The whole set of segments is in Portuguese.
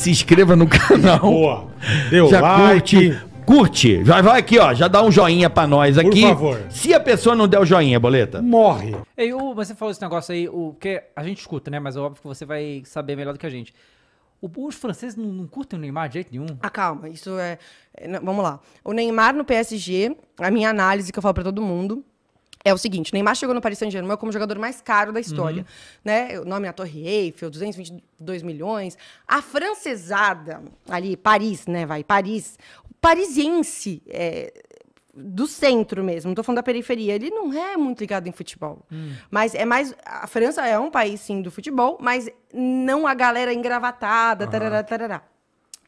se inscreva no canal. Boa. Deu já like. Curte, curte. Vai, vai aqui, ó. Já dá um joinha pra nós aqui. Por favor. Se a pessoa não der o joinha, boleta. Morre. Ei, o, você falou esse negócio aí, o que a gente escuta, né? Mas é óbvio que você vai saber melhor do que a gente. O, os franceses não, não, curtem o Neymar de jeito nenhum. Ah, calma. Isso é. é vamos lá. O Neymar no PSG, a minha análise que eu falo pra todo mundo, é o seguinte, Neymar chegou no Paris Saint-Germain como o jogador mais caro da história, uhum. né? O nome na é Torre Eiffel, 222 milhões. A francesada ali, Paris, né? Vai, Paris. O parisiense é, do centro mesmo, não tô falando da periferia, ele não é muito ligado em futebol. Hum. Mas é mais... A França é um país, sim, do futebol, mas não a galera engravatada, tarará, tarará.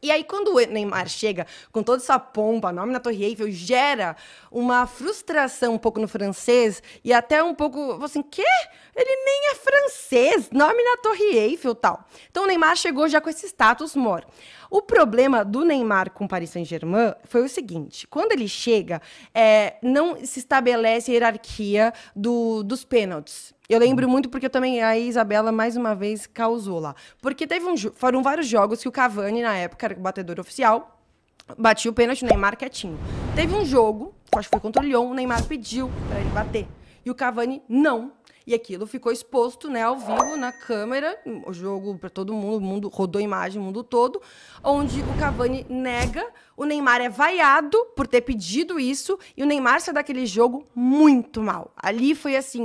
E aí, quando o Neymar chega com toda essa pompa, nome na Torre Eiffel, gera uma frustração um pouco no francês e até um pouco, assim, quê? Ele nem é francês, nome na Torre Eiffel tal. Então, o Neymar chegou já com esse status mor. O problema do Neymar com o Paris Saint-Germain foi o seguinte: quando ele chega, é, não se estabelece a hierarquia do, dos pênaltis. Eu lembro muito porque eu também a Isabela mais uma vez causou lá. Porque teve um foram vários jogos que o Cavani na época era o batedor oficial, batia o pênalti o Neymar quietinho. Teve um jogo, acho que foi contra o Lyon, o Neymar pediu para ele bater. E o Cavani não e aquilo ficou exposto, né, ao vivo, na câmera, o jogo para todo mundo, o mundo rodou imagem, o mundo todo, onde o Cavani nega, o Neymar é vaiado por ter pedido isso, e o Neymar sai daquele jogo muito mal. Ali foi assim,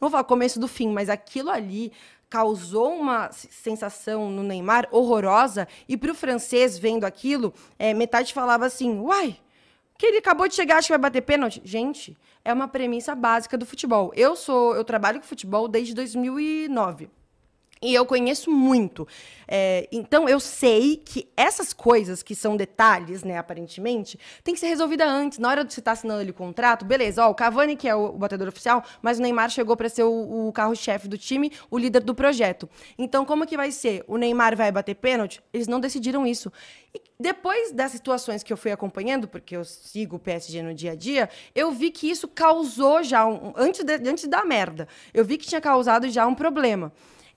não vou falar começo do fim, mas aquilo ali causou uma sensação no Neymar horrorosa, e para o francês vendo aquilo, é, metade falava assim, uai que ele acabou de chegar, acho que vai bater pênalti. Gente, é uma premissa básica do futebol. Eu sou, eu trabalho com futebol desde 2009. E eu conheço muito. É, então, eu sei que essas coisas que são detalhes, né, aparentemente, tem que ser resolvida antes. Na hora de você estar tá assinando ali o contrato, beleza, ó, o Cavani, que é o, o batedor oficial, mas o Neymar chegou para ser o, o carro-chefe do time, o líder do projeto. Então, como que vai ser? O Neymar vai bater pênalti? Eles não decidiram isso. E depois das situações que eu fui acompanhando, porque eu sigo o PSG no dia a dia, eu vi que isso causou já, um, antes, de, antes da merda, eu vi que tinha causado já um problema.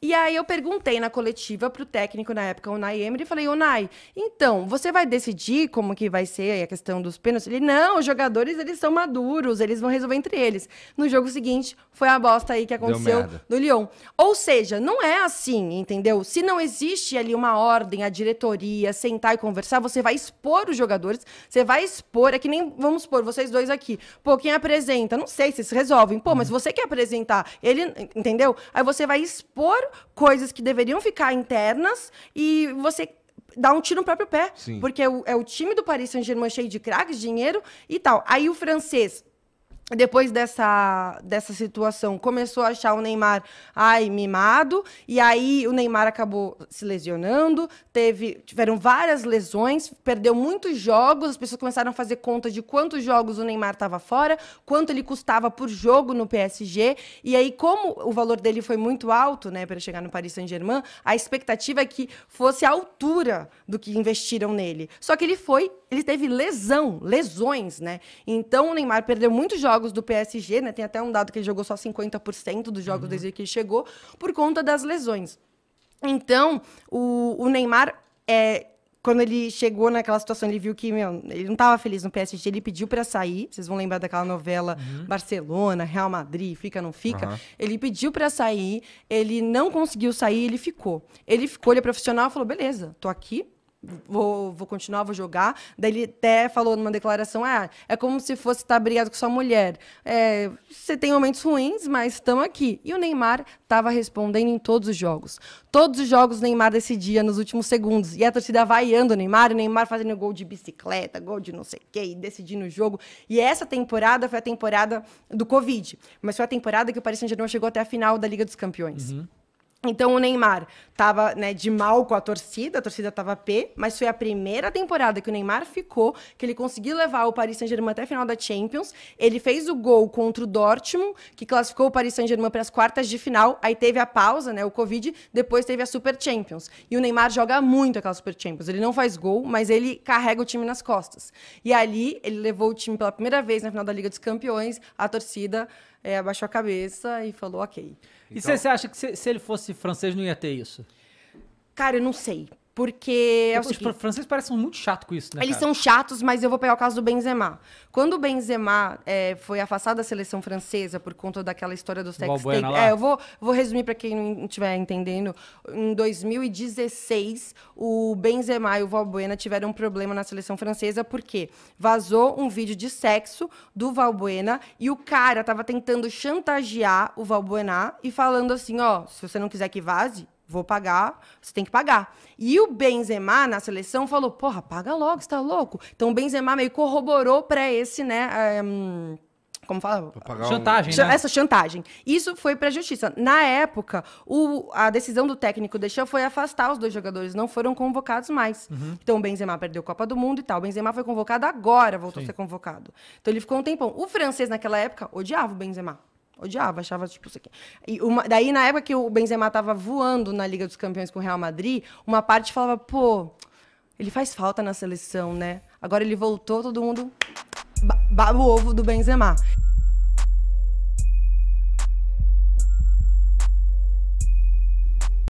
E aí eu perguntei na coletiva pro técnico na época, o Nai Emery, e falei, ô Nai, então, você vai decidir como que vai ser a questão dos pênaltis? Ele, não, os jogadores, eles são maduros, eles vão resolver entre eles. No jogo seguinte, foi a bosta aí que aconteceu no Lyon. Ou seja, não é assim, entendeu? Se não existe ali uma ordem, a diretoria, sentar e conversar, você vai expor os jogadores, você vai expor, é que nem, vamos supor, vocês dois aqui. Pô, quem apresenta? Não sei se resolvem. Pô, mas uhum. você que apresentar, ele, entendeu? Aí você vai expor coisas que deveriam ficar internas e você dá um tiro no próprio pé. Sim. Porque é o, é o, time do Paris Saint-Germain cheio de craques, dinheiro e tal. Aí o francês depois dessa, dessa situação, começou a achar o Neymar, ai, mimado, e aí o Neymar acabou se lesionando, teve, tiveram várias lesões, perdeu muitos jogos, as pessoas começaram a fazer conta de quantos jogos o Neymar estava fora, quanto ele custava por jogo no PSG, e aí como o valor dele foi muito alto, né, para chegar no Paris Saint-Germain, a expectativa é que fosse a altura do que investiram nele. Só que ele foi, ele teve lesão, lesões, né? Então o Neymar perdeu muitos jogos jogos do PSG, né? Tem até um dado que ele jogou só 50% dos jogos uhum. desde que ele chegou, por conta das lesões. Então, o, o Neymar é, quando ele chegou naquela situação, ele viu que, meu, ele não estava feliz no PSG, ele pediu para sair. Vocês vão lembrar daquela novela uhum. Barcelona, Real Madrid, fica, não fica? Uhum. Ele pediu para sair, ele não conseguiu sair, ele ficou. Ele ficou, ele é profissional, falou: beleza, tô aqui, vou, vou continuar, vou jogar. Daí ele até falou numa declaração: ah, é como se fosse estar tá brigado com sua mulher. É, você tem momentos ruins, mas estamos aqui. E o Neymar estava respondendo em todos os jogos. Todos os jogos Neymar decidia nos últimos segundos. E a torcida vaiando o Neymar, o Neymar fazendo gol de bicicleta, gol de não sei o quê, decidindo o jogo. E essa temporada foi a temporada do Covid. Mas foi a temporada que o Paris Saint-Germain chegou até a final da Liga dos Campeões. Uhum. Então o Neymar tava, né, de mal com a torcida, a torcida tava P, mas foi a primeira temporada que o Neymar ficou, que ele conseguiu levar o Paris Saint-Germain até a final da Champions. Ele fez o gol contra o Dortmund, que classificou o Paris Saint-Germain para as quartas de final. Aí teve a pausa, né, o Covid, depois teve a Super Champions. E o Neymar joga muito aquela Super Champions. Ele não faz gol, mas ele carrega o time nas costas. E ali ele levou o time pela primeira vez na final da Liga dos Campeões, a torcida é, abaixou a cabeça e falou ok. Então... E você acha que se, se ele fosse francês não ia ter isso? Cara, eu não sei. Porque. É Os franceses parecem muito chato com isso, né? Eles cara? são chatos, mas eu vou pegar o caso do Benzema. Quando o Benzema é, foi afastado da seleção francesa por conta daquela história dos sex tape. É, eu vou, vou resumir para quem não estiver entendendo. Em 2016, o Benzema e o Valbuena tiveram um problema na seleção francesa porque vazou um vídeo de sexo do Valbuena e o cara tava tentando chantagear o Valbuena e falando assim: ó, oh, se você não quiser que vaze, vou pagar, você tem que pagar. E o Benzema na seleção falou: "Porra, paga logo, você tá louco?". Então o Benzema meio corroborou para esse, né, um, eh, como fala? Chantagem, um... né? Essa chantagem. Isso foi para a justiça. Na época, o, a decisão do técnico deixou foi afastar os dois jogadores, não foram convocados mais. Uhum. Então o Benzema perdeu a Copa do Mundo e tal. O Benzema foi convocado agora, voltou Sim. a ser convocado. Então ele ficou um tempão. O francês naquela época odiava o Benzema. Odiava, achava, tipo, isso aqui. E uma, daí, na época que o Benzema tava voando na Liga dos Campeões com o Real Madrid, uma parte falava, pô, ele faz falta na seleção, né? Agora ele voltou, todo mundo baba o ovo do Benzema.